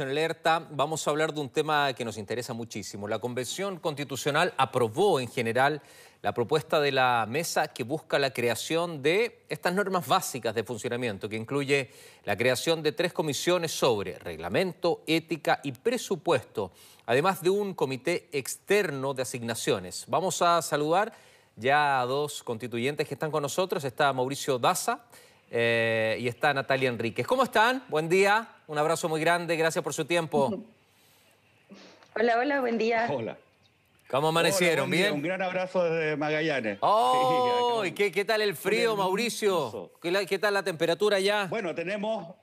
en alerta, vamos a hablar de un tema que nos interesa muchísimo. La Convención Constitucional aprobó en general la propuesta de la mesa que busca la creación de estas normas básicas de funcionamiento, que incluye la creación de tres comisiones sobre reglamento, ética y presupuesto, además de un comité externo de asignaciones. Vamos a saludar ya a dos constituyentes que están con nosotros. Está Mauricio Daza eh, y está Natalia Enríquez. ¿Cómo están? Buen día. Un abrazo muy grande, gracias por su tiempo. Hola, hola, buen día. Hola. ¿Cómo amanecieron? ¿Bien? Un gran abrazo desde Magallanes. ¡Oh! qué, tal el frío, Mauricio? ¿Qué, tal la temperatura ya? Bueno, tenemos,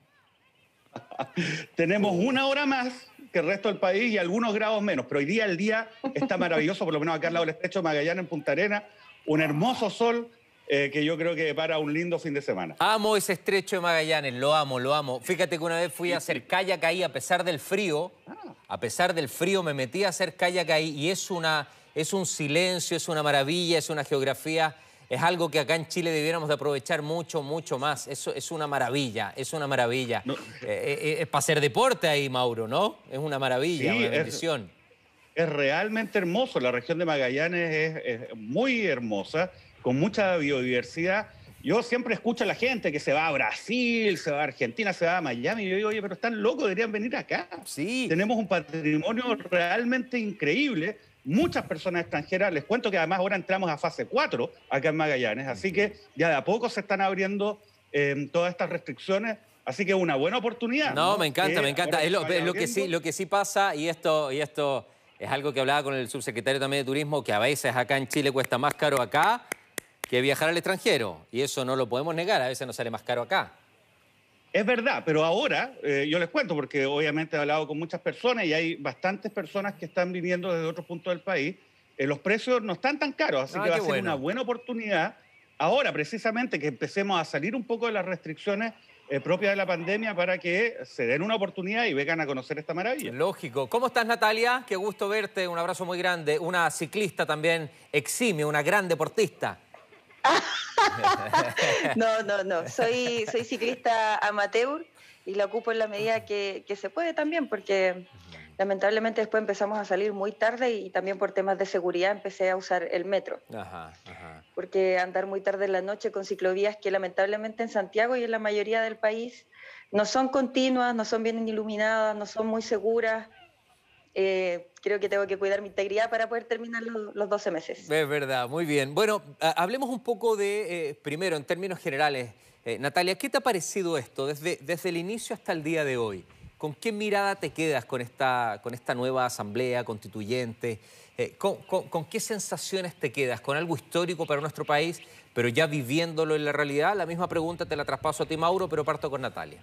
tenemos una hora más que el resto del país y algunos grados menos, pero hoy día el día está maravilloso, por lo menos acá al lado del estrecho de Magallanes, en Punta Arena, un hermoso sol, eh, que yo creo que para un lindo fin de semana. Amo ese estrecho de Magallanes, lo amo, lo amo. Fíjate que una vez fui a hacer kayak ahí a pesar del frío, ah. a pesar del frío me metí a hacer kayak ahí y es, una, es un silencio, es una maravilla, es una geografía, es algo que acá en Chile debiéramos de aprovechar mucho, mucho más. Es, es una maravilla, es una maravilla. Eh, eh, es para hacer deporte ahí, Mauro, ¿no? Es una maravilla, una bendición. Es, realmente hermoso, la región de Magallanes es muy hermosa con mucha biodiversidad. Yo siempre escucho a la gente que se va a Brasil, se va a Argentina, se va a Miami. yo digo, oye, pero están locos, deberían venir acá. Sí. Tenemos un patrimonio realmente increíble. Muchas personas extranjeras, les cuento que además ahora entramos a fase 4 acá en Magallanes, así que ya de a poco se están abriendo em, todas estas restricciones Así que es una buena oportunidad. No, me encanta, me encanta. Es lo, que sí, lo que sí pasa, y esto, y esto es algo que hablaba con el subsecretario también de Turismo, que a veces acá en Chile cuesta más caro acá que viajar al extranjero. Y eso no lo podemos negar, a veces nos sale más caro acá. Es verdad, pero ahora eh, yo les cuento, porque obviamente he hablado con muchas personas y hay bastantes personas que están viviendo desde otros puntos del país. Eh, los precios no están tan caros, así ah, que va a ser una buena oportunidad. Ahora, precisamente, que empecemos a salir un poco de las restricciones eh, propias de la pandemia para que se den una oportunidad y vengan a conocer esta maravilla. Lógico. ¿Cómo estás, Natalia? Qué gusto verte. Un abrazo muy grande. Una ciclista también exime, una gran deportista. no, no, no. Soy, soy ciclista amateur y la ocupo en la medida que, se puede también, porque lamentablemente después empezamos a salir muy tarde y también por temas de seguridad empecé a usar el metro. Porque andar muy tarde en la noche con ciclovías que lamentablemente en Santiago y en la mayoría del país no son continuas, no son bien iluminadas, no son muy seguras eh, creo que tengo que cuidar mi integridad para poder terminar los, 12 meses. Es verdad, muy bien. Bueno, hablemos un poco de, eh, primero, en términos generales, eh, Natalia, ¿qué te ha parecido esto desde, desde el inicio hasta el día de hoy? ¿Con qué mirada te quedas con esta, con esta nueva asamblea constituyente? ¿con, con qué sensaciones te quedas? ¿Con algo histórico para nuestro país? Pero ya viviéndolo en la realidad, la misma pregunta te la traspaso a ti, Mauro, pero parto con Natalia.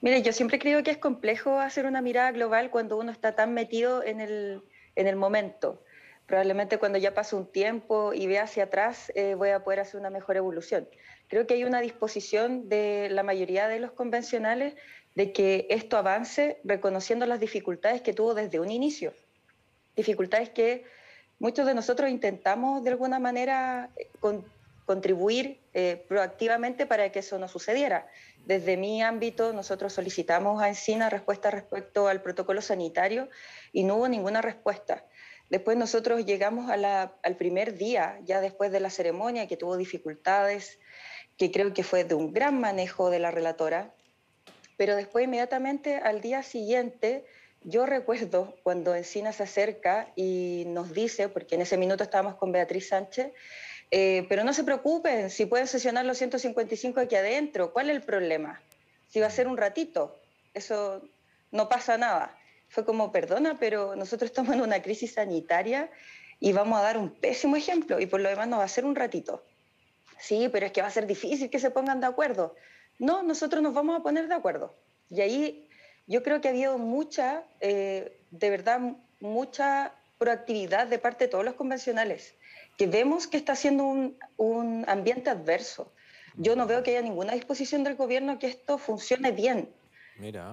Mire, yo siempre creo que es complejo hacer una mirada global cuando uno está tan metido en el, momento. Probablemente cuando ya pase un tiempo y ve hacia atrás eh, voy a poder hacer una mejor evolución. Creo que hay una disposición de la mayoría de los convencionales de que esto avance reconociendo las dificultades que tuvo desde un inicio. Dificultades que muchos de nosotros intentamos de alguna manera eh, contribuir eh, proactivamente para que eso no sucediera. Desde mi ámbito, nosotros solicitamos a Encina respuesta respecto al protocolo sanitario y no hubo ninguna respuesta. Después nosotros llegamos al primer día, ya después de la ceremonia, que tuvo dificultades, que creo que fue de un gran manejo de la relatora, pero después inmediatamente al día siguiente yo recuerdo cuando Encina se acerca y nos dice, porque en ese minuto estábamos con Beatriz Sánchez, eh, pero no se preocupen, si pueden sesionar los 155 aquí adentro, ¿cuál es el problema? Si va a ser un ratito, eso no pasa nada. Fue como, perdona, pero nosotros estamos en una crisis sanitaria y vamos a dar un pésimo ejemplo y por lo demás nos va a ser un ratito. Sí, pero es que va a ser difícil que se pongan de acuerdo. No, nosotros nos vamos a poner de acuerdo. Y ahí yo creo que ha habido mucha, eh, de verdad, mucha proactividad de parte de todos los convencionales que vemos que está siendo un, un ambiente adverso. Yo no veo que haya ninguna disposición del gobierno que esto funcione bien.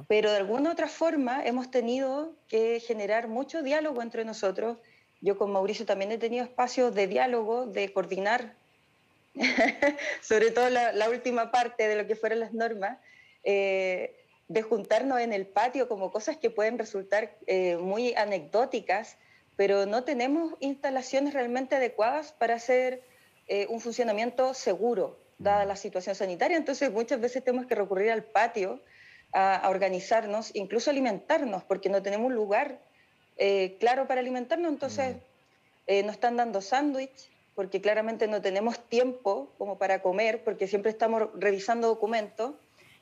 Pero de alguna otra forma hemos tenido que generar mucho diálogo entre nosotros. Yo con Mauricio también he tenido espacios de diálogo, de coordinar, sobre todo la, última parte de lo que fueron las normas, eh, de juntarnos en el patio como cosas que pueden resultar eh, muy anecdóticas, pero no tenemos instalaciones realmente adecuadas para hacer eh, un funcionamiento seguro, dada mm. la situación sanitaria. Entonces, muchas veces tenemos que recurrir al patio a, organizarnos, incluso alimentarnos, porque no tenemos un lugar eh, claro para alimentarnos. Entonces, mm. eh, nos están dando sándwich, porque claramente no tenemos tiempo como para comer, porque siempre estamos revisando documentos.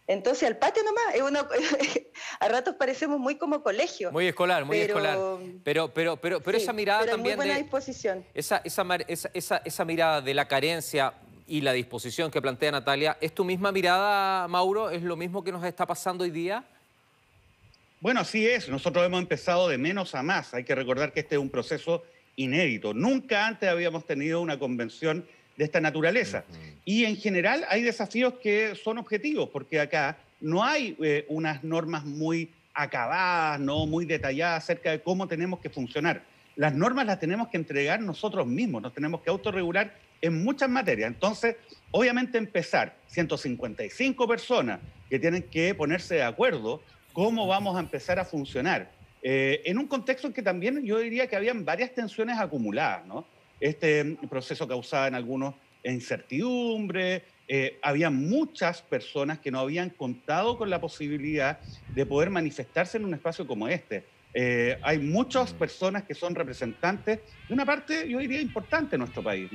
Entonces, al patio nomás, a ratos parecemos muy como colegio. Muy escolar, muy escolar. Pero, pero, pero, pero esa mirada también. disposición. Esa, esa, mirada de la carencia y la disposición que plantea Natalia, ¿es tu misma mirada, Mauro? ¿Es lo mismo que nos está pasando hoy día? Bueno, así es. Nosotros hemos empezado de menos a más. Hay que recordar que este es un proceso inédito. Nunca antes habíamos tenido una convención de esta naturaleza. Y en general hay desafíos que son objetivos, porque acá no hay eh, unas normas muy acabadas, no muy detalladas acerca de cómo tenemos que funcionar. Las normas las tenemos que entregar nosotros mismos, nos tenemos que autorregular en muchas materias. Entonces, obviamente empezar 155 personas que tienen que ponerse de acuerdo cómo vamos a empezar a funcionar. Eh, en un contexto en que también yo diría que habían varias tensiones acumuladas, ¿no? Este proceso causaba en algunos incertidumbre, eh, había muchas personas que no habían contado con la posibilidad de poder manifestarse en un espacio como este. Eh, hay muchas mm. personas que son representantes de una parte, yo diría, importante de nuestro país,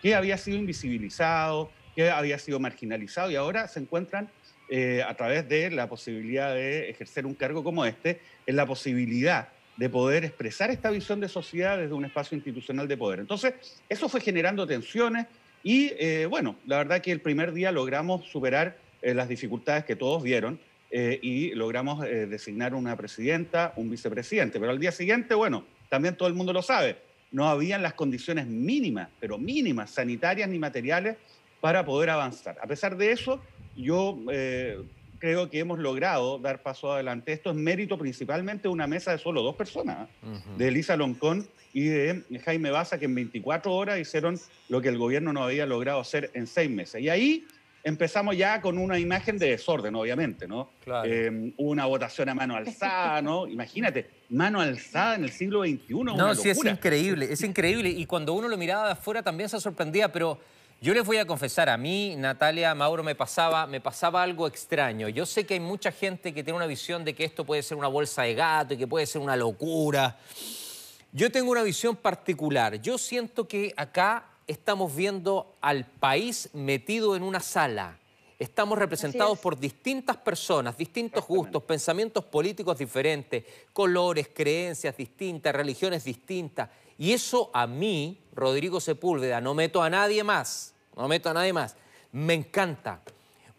que había sido invisibilizado, que había sido marginalizado y ahora se encuentran eh, a través de la posibilidad de ejercer un cargo como este, en la posibilidad de poder expresar esta visión de sociedad desde un espacio institucional de poder. Entonces, eso fue generando tensiones y, eh, bueno, la verdad que el primer día logramos superar eh, las dificultades que todos vieron eh, y logramos designar una presidenta, un vicepresidente. Pero al día siguiente, bueno, también todo el mundo lo sabe, no habían las condiciones mínimas, pero mínimas, sanitarias ni materiales, para poder avanzar. A pesar de eso, yo creo que hemos logrado dar paso adelante. Esto es mérito principalmente de una mesa de solo dos personas, ¿ah? de Elisa Loncón y de Jaime Baza, que en 24 horas hicieron lo que el gobierno no había logrado hacer en seis meses. Y ahí empezamos ya con una imagen de desorden, obviamente, ¿no? Eh, una votación a mano alzada, ¿no? Imagínate, mano alzada en el siglo XXI. No, sí, es increíble, es increíble. Y cuando uno lo miraba de afuera también se sorprendía, pero yo les voy a confesar, a mí, Natalia, Mauro, me pasaba, me pasaba algo extraño. Yo sé que hay mucha gente que tiene una visión de que esto puede ser una bolsa de gato y que puede ser una locura. Yo tengo una visión particular. Yo siento que acá estamos viendo al país metido en una sala. Estamos representados por distintas personas, distintos gustos, pensamientos políticos diferentes, colores, creencias distintas, religiones distintas. Y eso a mí, Rodrigo Sepúlveda, no meto a nadie más no meto a nadie más. Me encanta,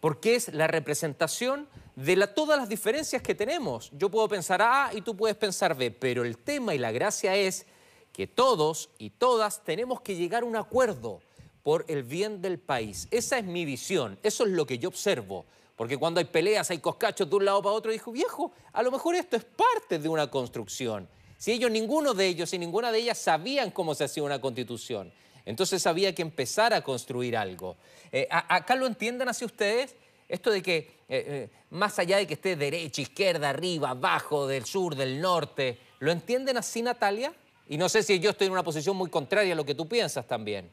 porque es la representación de todas las diferencias que tenemos. Yo puedo pensar A y tú puedes pensar B, pero el tema y la gracia es que todos y todas tenemos que llegar a un acuerdo por el bien del país. Esa es mi visión, eso es lo que yo observo. Porque cuando hay peleas, hay coscachos de un lado para otro, dijo, viejo, a lo mejor esto es parte de una construcción. Si ellos, ninguno de ellos y ninguna de ellas sabían cómo se hacía una constitución. Entonces había que empezar a construir algo. Eh, ¿Acá lo entienden así ustedes? Esto de que, eh, eh, más allá de que esté derecha, izquierda, arriba, abajo, del sur, del norte, ¿lo entienden así, Natalia? Y no sé si yo estoy en una posición muy contraria a lo que tú piensas también.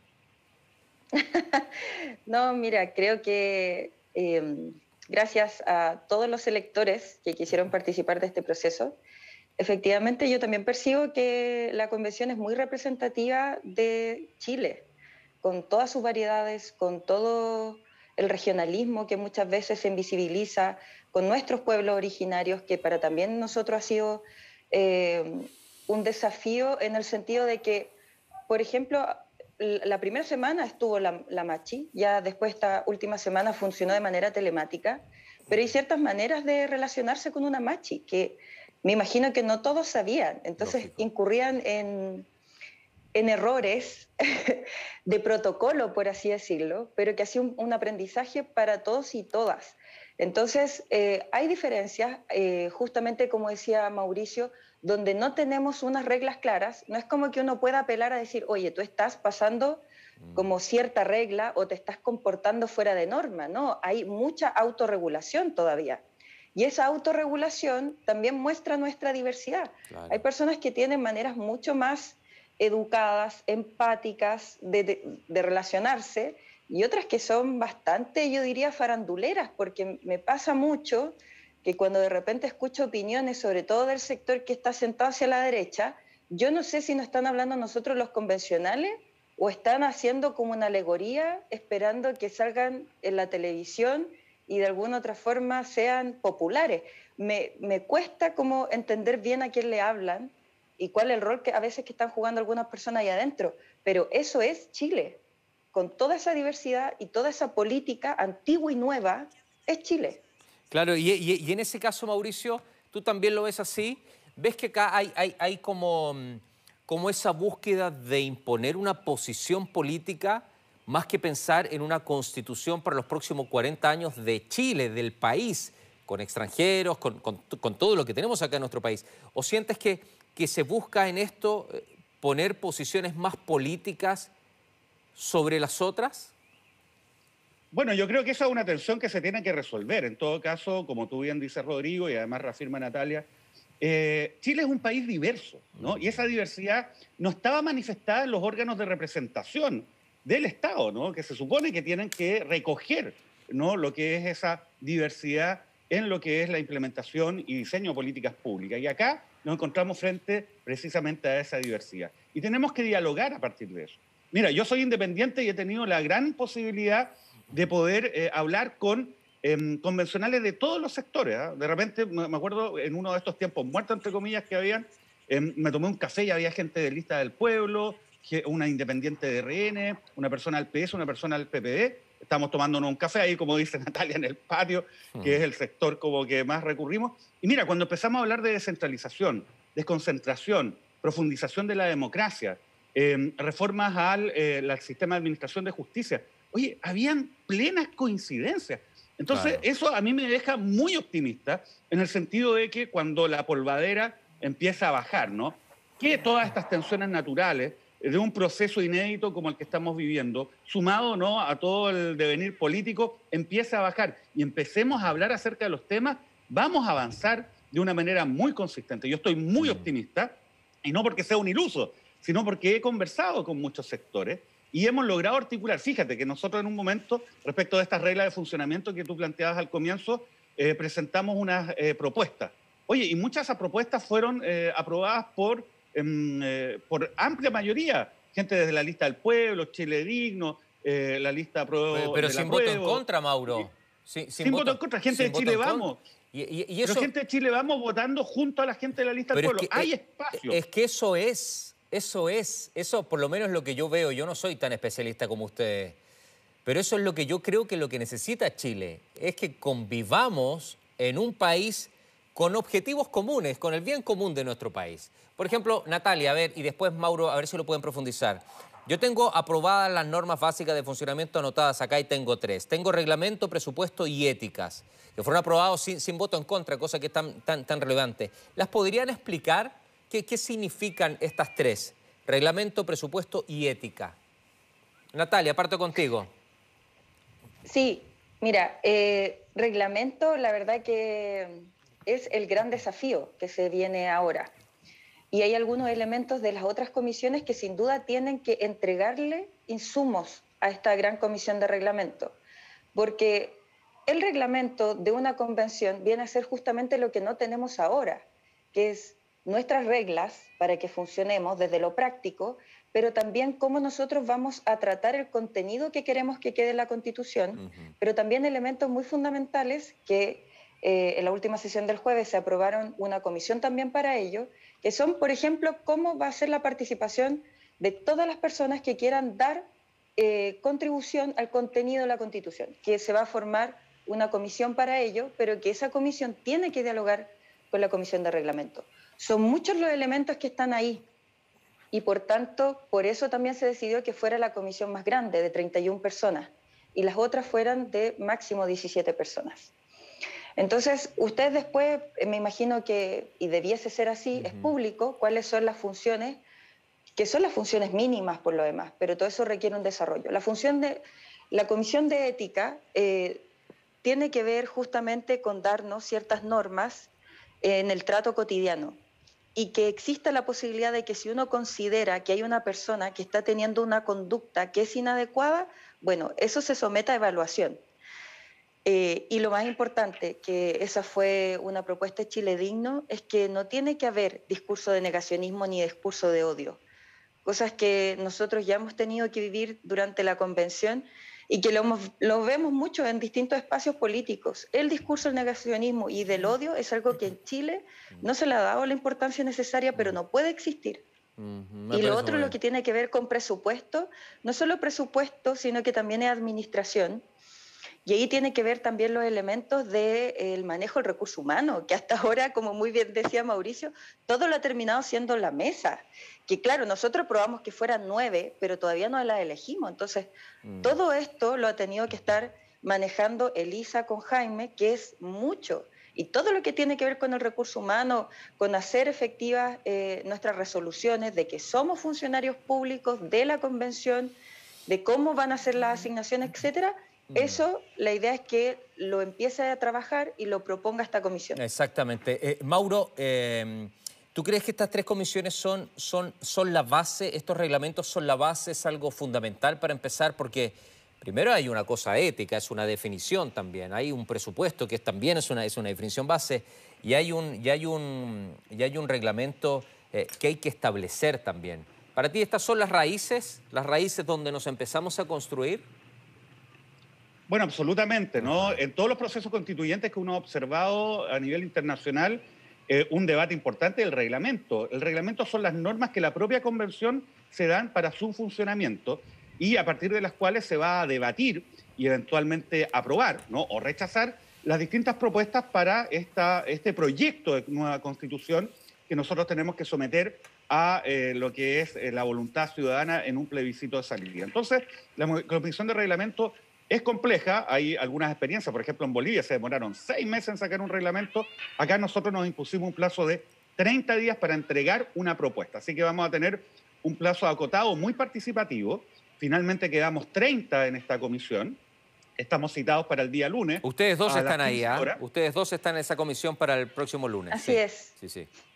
no, mira, creo que gracias a todos los electores que quisieron participar de este proceso, Efectivamente, yo también percibo que la convención es muy representativa de Chile, con todas sus variedades, con todo el regionalismo que muchas veces se invisibiliza, con nuestros pueblos originarios, que para también nosotros ha sido eh, un desafío en el sentido de que, por ejemplo, la primera semana estuvo la, la, Machi, ya después esta última semana funcionó de manera telemática, pero hay ciertas maneras de relacionarse con una Machi que me imagino que no todos sabían, entonces incurrían en, en errores de protocolo, por así decirlo, pero que ha sido un, aprendizaje para todos y todas. Entonces, eh, hay diferencias, eh, justamente como decía Mauricio, donde no tenemos unas reglas claras, no es como que uno pueda apelar a decir, oye, tú estás pasando mm. como cierta regla o te estás comportando fuera de norma, ¿no? Hay mucha autorregulación todavía. Y esa autorregulación también muestra nuestra diversidad. Hay personas que tienen maneras mucho más educadas, empáticas de, de, relacionarse y otras que son bastante, yo diría, faranduleras, porque me pasa mucho que cuando de repente escucho opiniones, sobre todo del sector que está sentado hacia la derecha, yo no sé si nos están hablando nosotros los convencionales o están haciendo como una alegoría esperando que salgan en la televisión y de alguna otra forma sean populares. Me, me cuesta como entender bien a quién le hablan y cuál es el rol que a veces que están jugando algunas personas ahí adentro, pero eso es Chile, con toda esa diversidad y toda esa política antigua y nueva, es Chile. Claro, y, y, en ese caso, Mauricio, tú también lo ves así, ves que acá hay, hay, hay como, mm, como esa búsqueda de imponer una posición política más que pensar en una constitución para los próximos 40 años de Chile, del país, con extranjeros, con, todo lo que tenemos acá en nuestro país? ¿O sientes que, que se busca en esto eh, poner posiciones más políticas sobre las otras? Bueno, yo creo que esa es una tensión que se tiene que resolver. En todo caso, como tú bien dices, Rodrigo, y además reafirma Natalia, eh, Chile es un país diverso, ¿no? Y esa diversidad no estaba manifestada en los órganos de representación del Estado, ¿no? que se supone que tienen que recoger ¿no? lo que es esa diversidad en lo que es la implementación y diseño de políticas públicas. Y acá nos encontramos frente precisamente a esa diversidad. Y tenemos que dialogar a partir de eso. Mira, yo soy independiente y he tenido la gran posibilidad de poder eh, hablar con em, convencionales de todos los sectores. ¿ah? De repente, me acuerdo en uno de estos tiempos muertos, entre comillas, que habían, em, me tomé un café y había gente de lista del pueblo, una independiente de RN, una persona al PS, una persona al PPD. E. Estamos tomándonos un café ahí, como dice Natalia, en el patio, que hmm. es el sector como que más recurrimos. Y mira, cuando empezamos a hablar de descentralización, desconcentración, profundización de la democracia, em, reformas eh, al, sistema de administración de justicia, oye, habían plenas coincidencias. Entonces, eso a mí me deja muy optimista en el sentido de que cuando la polvadera empieza a bajar, ¿no? Que todas estas tensiones naturales de un proceso inédito como el que estamos viviendo, sumado no a todo el devenir político, empieza a bajar y empecemos a hablar acerca de los temas, vamos a avanzar de una manera muy consistente. Yo estoy muy optimista, y no porque sea un iluso, sino porque he conversado con muchos sectores y hemos logrado articular. Fíjate que nosotros en un momento, respecto de estas reglas de funcionamiento que tú planteabas al comienzo, eh, presentamos unas eh, propuestas. Oye, y muchas de esas propuestas fueron eh, aprobadas por eh, por amplia mayoría, gente desde la lista del pueblo, Chile Digno, eh, la lista pro, Pero, pero sin voto en contra, Mauro. sin, voto, en contra, gente de Chile Vamos. Y, Pero gente de Chile Vamos votando junto a la gente de la lista del pueblo. Hay e- espacio. Es que eso es, eso es, eso por lo menos es lo que yo veo. Yo no soy tan especialista como ustedes. Pero eso es lo que yo creo que lo que necesita Chile es que convivamos en un país con objetivos comunes, con el bien común de nuestro país. Por ejemplo, Natalia, a ver, y después Mauro, a ver si lo pueden profundizar. Yo tengo aprobadas las normas básicas de funcionamiento anotadas acá y tengo tres. Tengo reglamento, presupuesto y éticas, que fueron aprobados sin, voto en contra, cosa que es tan, tan, relevante. ¿Las podrían explicar qué, qué significan estas tres? Reglamento, presupuesto y ética. Natalia, parto contigo. Sí, mira, eh, reglamento, la verdad que es el gran desafío que se viene ahora. Y hay algunos elementos de las otras comisiones que sin duda tienen que entregarle insumos a esta gran comisión de reglamento, porque el reglamento de una convención viene a ser justamente lo que no tenemos ahora, que es nuestras reglas para que funcionemos desde lo práctico, pero también cómo nosotros vamos a tratar el contenido que queremos que quede en la Constitución, pero también elementos muy fundamentales que eh, en la última sesión del jueves se aprobaron una comisión también para ello, que son, por ejemplo, cómo va a ser la participación de todas las personas que quieran dar eh, contribución al contenido de la Constitución, que se va a formar una comisión para ello, pero que esa comisión tiene que dialogar con la comisión de reglamento. Son muchos los elementos que están ahí y por tanto, por eso también se decidió que fuera la comisión más grande, de 31 personas, y las otras fueran de máximo 17 personas. Entonces, usted después, eh, me imagino que, y debiese ser así, es público, cuáles son las funciones, que son las funciones mínimas por lo demás, pero todo eso requiere un desarrollo. La función de la Comisión de Ética eh, tiene que ver justamente con darnos ciertas normas eh, en el trato cotidiano y que exista la posibilidad de que si uno considera que hay una persona que está teniendo una conducta que es inadecuada, bueno, eso se someta a evaluación. Eh, y lo más importante, que esa fue una propuesta de Chile digno, es que no tiene que haber discurso de negacionismo ni discurso de odio, cosas que nosotros ya hemos tenido que vivir durante la convención y que lo, vemos mucho en distintos espacios políticos. El discurso del negacionismo y del odio es algo que en Chile no se le ha dado la importancia necesaria, pero no puede existir. y lo otro, es lo que tiene que ver con presupuesto, no solo presupuesto, sino que también es administración. Y ahí tiene que ver también los elementos del manejo del recurso humano, que hasta ahora, como muy bien decía Mauricio, todo lo ha terminado siendo la mesa. Que claro, nosotros probamos que fueran nueve, pero todavía no las elegimos. Entonces, mm. todo esto lo ha tenido que estar manejando Elisa con Jaime, que es mucho. Y todo lo que tiene que ver con el recurso humano, con hacer efectivas eh, nuestras resoluciones de que somos funcionarios públicos de la convención, de cómo van a ser las mm. asignaciones, etcétera, eso, la idea es que lo empiece a trabajar y lo proponga esta comisión. Exactamente. Eh, Mauro, em, ¿tú crees que estas tres comisiones son, son, son la base, estos reglamentos son la base, es algo fundamental para empezar? Porque primero hay una cosa ética, es una definición también, hay un presupuesto que también es una, es una definición base y hay un, hay un, hay un reglamento eh, que hay que establecer también. Para ti, ¿estas son las raíces, las raíces donde nos empezamos a construir? Bueno, absolutamente, ¿no? En todos los procesos constituyentes que uno ha observado a nivel internacional, eh, un debate importante es el reglamento. El reglamento son las normas que la propia convención se dan para su funcionamiento y a partir de las cuales se va a debatir y eventualmente aprobar o rechazar las distintas propuestas para esta, este proyecto de nueva constitución que nosotros tenemos que someter a eh, lo que es eh, la voluntad ciudadana en un plebiscito de salida. Entonces, la Comisión de Reglamento es compleja, hay algunas experiencias, por ejemplo en Bolivia se demoraron seis meses en sacar un reglamento, acá nosotros nos impusimos un plazo de 30 días para entregar una propuesta, así que vamos a tener un plazo acotado muy participativo, finalmente quedamos 30 en esta comisión, estamos citados para el día lunes. Ustedes dos están ahí, ahora. ¿ah? ustedes dos están en esa comisión para el próximo lunes. Así es.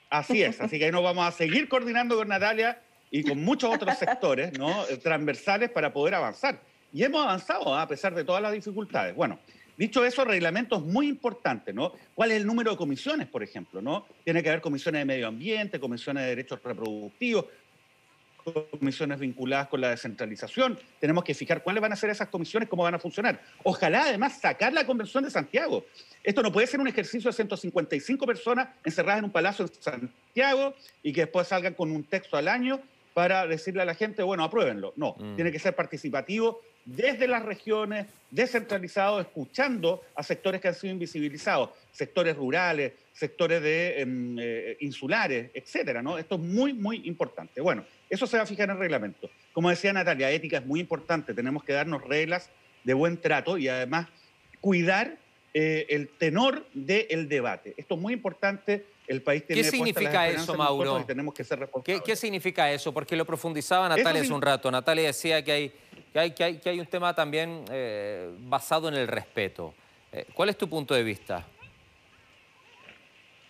Así es, así que ahí nos vamos a seguir coordinando con Natalia y con muchos otros sectores ¿no? Eh, transversales para poder avanzar y hemos avanzado ¿ah? a pesar de todas las dificultades. Bueno, Dicho eso, reglamentos muy importante, ¿no? ¿Cuál es el número de comisiones, por ejemplo, ¿no? Tiene que haber comisiones de medio ambiente, comisiones de derechos reproductivos, comisiones vinculadas con la descentralización. Tenemos que fijar cuáles van a ser esas comisiones, cómo van a funcionar. Ojalá, además, sacar la Convención de Santiago. Esto no puede ser un ejercicio de 155 personas encerradas en un palacio en Santiago y que después salgan con un texto al año para decirle a la gente, bueno, apruébenlo. No, mm. tiene que ser participativo desde las regiones, descentralizado, escuchando a sectores que han sido invisibilizados, sectores rurales, sectores de, em, eh, insulares, etcétera, ¿no? Esto es muy, muy importante. Bueno, eso se va a fijar en el reglamento. Como decía Natalia, ética es muy importante, tenemos que darnos reglas de buen trato y además cuidar eh, el tenor del debate. Esto es muy importante. El país tiene ¿Qué significa eso, Mauro? tenemos que ser ¿Qué, ¿Qué, significa eso? Porque lo profundizaba Natalia hace un rato. Natalia decía que hay que hay, que un tema también eh, basado en el respeto. Eh, ¿Cuál es tu punto de vista?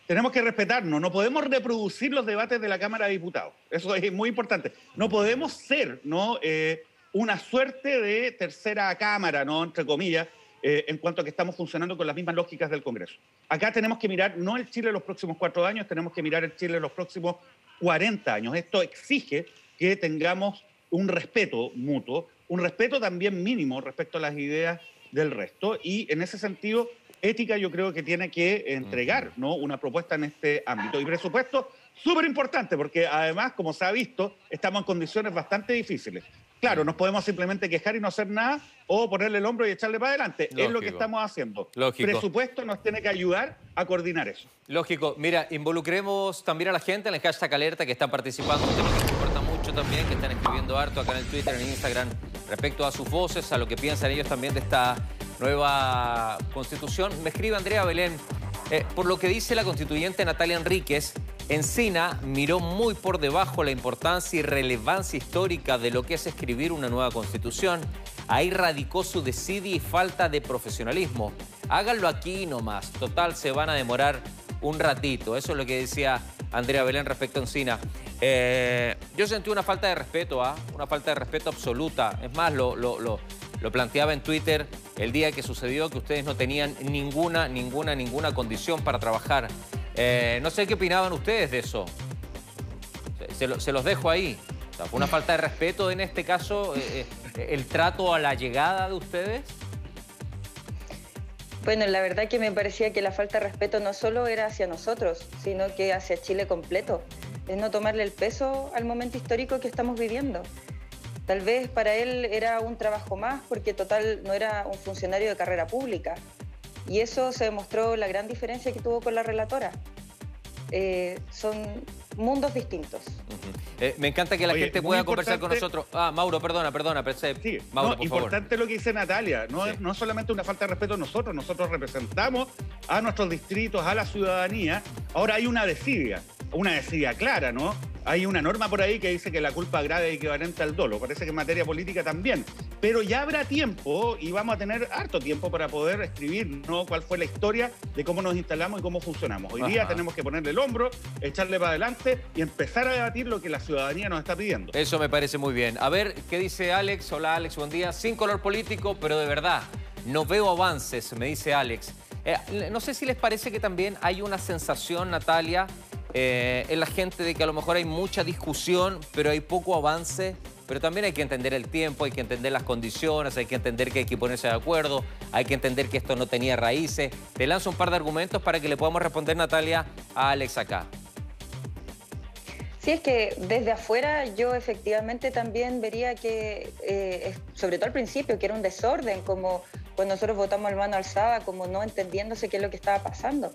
Tenemos que respetarnos, no podemos reproducir los debates de la Cámara de Diputados. Eso es muy importante. No podemos ser ¿no? Eh, una suerte de tercera Cámara, ¿no? entre comillas, en cuanto a que estamos funcionando con las mismas lógicas del Congreso. Acá tenemos que mirar no el Chile de los próximos cuatro años, tenemos que mirar el Chile de los próximos 40 años. Esto exige que tengamos un respeto mutuo, un respeto también mínimo respecto a las ideas del resto y en ese sentido ética yo creo que tiene que entregar ¿no? una propuesta en este ámbito. Y presupuesto, súper importante, porque además, como se ha visto, estamos en condiciones bastante difíciles. Claro, nos podemos simplemente quejar y no hacer nada o ponerle el hombro y echarle para adelante. Es lo que estamos haciendo. Lógico. Presupuesto nos tiene que ayudar a coordinar eso. Lógico. Mira, involucremos también a la gente en el hashtag alerta que están participando, que nos importa mucho también, que están escribiendo harto acá en el Twitter, en Instagram respecto a sus voces, a lo que piensan ellos también de esta nueva constitución. Me escribe Andrea Belén, eh, por lo que dice la constituyente Natalia Enríquez, Encina miró muy por debajo la importancia y relevancia histórica de lo que es escribir una nueva constitución. Ahí radicó su desidia y falta de profesionalismo. Háganlo aquí nomás, total se van a demorar un ratito. Eso es lo que decía Andrea Belén respecto a Encina. Eh, yo sentí una falta de respeto, ¿ah? una falta de respeto absoluta. Es más, lo, lo, planteaba en Twitter el día que sucedió que ustedes no tenían ninguna, ninguna, ninguna condición para trabajar. Eh, no sé qué opinaban ustedes de eso. Se, los dejo ahí. ¿Fue una falta de respeto en este caso eh, el trato a la llegada de ustedes? Bueno, la verdad que me parecía que la falta de respeto no solo era hacia nosotros, sino que hacia Chile completo. Es no tomarle el peso al momento histórico que estamos viviendo. Tal vez para él era un trabajo más porque total no era un funcionario de carrera pública. Y eso se demostró la gran diferencia que tuvo con la relatora. Eh, son mundos distintos. Eh, me encanta que la gente pueda conversar con nosotros. Ah, Mauro, perdona, perdona, pensé. Sí, Mauro, importante lo que dice Natalia. No, no es solamente una falta de respeto a nosotros, nosotros representamos a nuestros distritos, a la ciudadanía. Ahora hay una desidia, una desidia clara, ¿no? Hay una norma por ahí que dice que la culpa grave es equivalente al dolo. Parece que en materia política también pero ya habrá tiempo y vamos a tener harto tiempo para poder escribir ¿no? cuál fue la historia de cómo nos instalamos y cómo funcionamos. Hoy día tenemos que ponerle el hombro, echarle para adelante y empezar a debatir lo que la ciudadanía nos está pidiendo. Eso me parece muy bien. A ver, ¿qué dice Alex? Hola Alex, buen día. Sin color político, pero de verdad, no veo avances, me dice Alex. Eh, no sé si les parece que también hay una sensación, Natalia, eh, es la gente de que a lo mejor hay mucha discusión, pero hay poco avance. Pero también hay que entender el tiempo, hay que entender las condiciones, hay que entender que hay que ponerse de acuerdo, hay que entender que esto no tenía raíces. Te lanzo un par de argumentos para que le podamos responder, Natalia, a Alex acá. Sí, es que desde afuera yo efectivamente también vería que, eh, sobre todo al principio, que era un desorden, como pues nosotros votamos al mano alzada como no entendiéndose qué es lo que estaba pasando.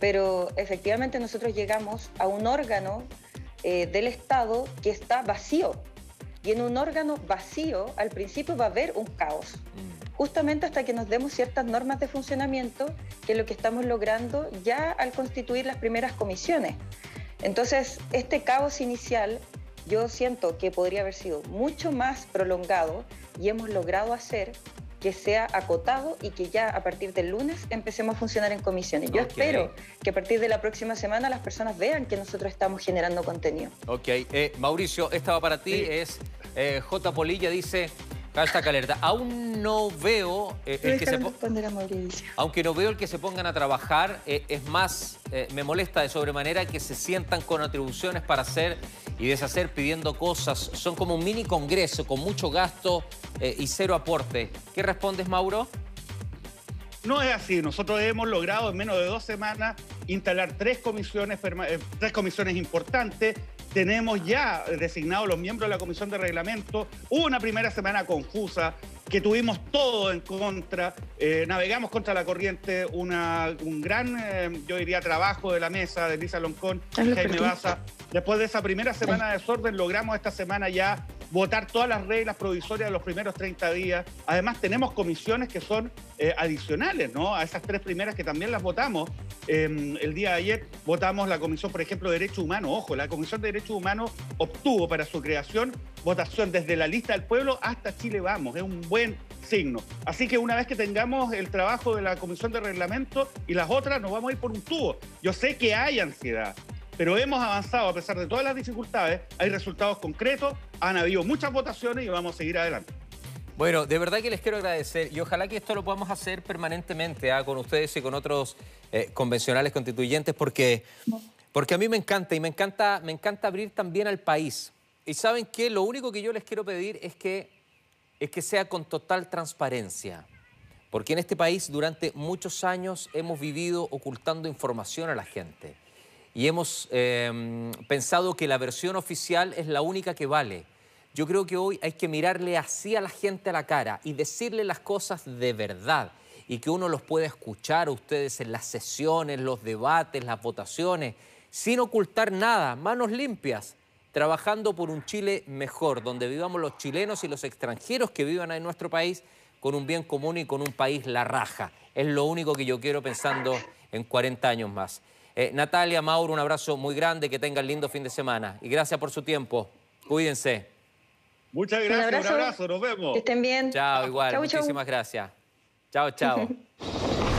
Pero efectivamente nosotros llegamos a un órgano eh, del Estado que está vacío. Y en un órgano vacío al principio va a haber un caos. Mm. Justamente hasta que nos demos ciertas normas de funcionamiento, que es lo que estamos logrando ya al constituir las primeras comisiones. Entonces, este caos inicial yo siento que podría haber sido mucho más prolongado y hemos logrado hacer que sea acotado y que ya a partir del lunes empecemos a funcionar en comisiones. Yo espero que a partir de la próxima semana las personas vean que nosotros estamos generando contenido. Ok, eh, Mauricio, esta va para ti, es eh, J. Polilla, dice, Hashtag alerta. Aún no veo eh, el que se Aunque no veo el que se pongan a trabajar, eh, es más, eh, me molesta de sobremanera que se sientan con atribuciones para hacer y deshacer pidiendo cosas. Son como un mini congreso con mucho gasto y cero aporte. ¿Qué respondes, Mauro? No es así. Nosotros hemos logrado en menos de dos semanas instalar tres comisiones, tres comisiones importantes tenemos ya designados los miembros de la Comisión de Reglamento. Hubo una primera semana confusa, que tuvimos todo en contra, eh, navegamos contra la corriente, una, un gran, eh, yo diría, trabajo de la mesa de Lisa Loncón, Jaime Baza. Después de esa primera semana de desorden, logramos esta semana ya votar todas las reglas provisorias de los primeros 30 días. Además, tenemos comisiones que son eh, adicionales, ¿no? A esas tres primeras que también las votamos. Em, el día de ayer votamos la Comisión, por ejemplo, de Derechos Humanos. Ojo, la Comisión de Derechos Humanos obtuvo para su creación votación desde la lista del pueblo hasta Chile Vamos. Es un buen signo. Así que una vez que tengamos el trabajo de la Comisión de Reglamento y las otras, nos vamos a ir por un tubo. Yo sé que hay ansiedad, pero hemos avanzado a pesar de todas las dificultades. Hay resultados concretos han habido muchas votaciones y vamos a seguir adelante. Bueno, de verdad que les quiero agradecer y ojalá que esto lo podamos hacer permanentemente ah, con ustedes y con otros eh, convencionales constituyentes porque, porque a mí me encanta y me encanta, me encanta abrir también al país. Y saben que lo único que yo les quiero pedir es que, es que sea con total transparencia. Porque en este país durante muchos años hemos vivido ocultando información a la gente. Y hemos eh, pensado que la versión oficial es la única que vale yo creo que hoy hay que mirarle así a la gente a la cara y decirle las cosas de verdad y que uno los pueda escuchar ustedes en las sesiones, los debates, las votaciones, sin ocultar nada, manos limpias, trabajando por un Chile mejor, donde vivamos los chilenos y los extranjeros que vivan en nuestro país con un bien común y con un país la raja. Es lo único que yo quiero pensando en 40 años más. Eh, Natalia, Mauro, un abrazo muy grande, que tengan lindo fin de semana y gracias por su tiempo. Cuídense. Muchas gracias, un abrazo. nos vemos. Que estén bien. Chao, igual. Muchísimas gracias. Chao, chao.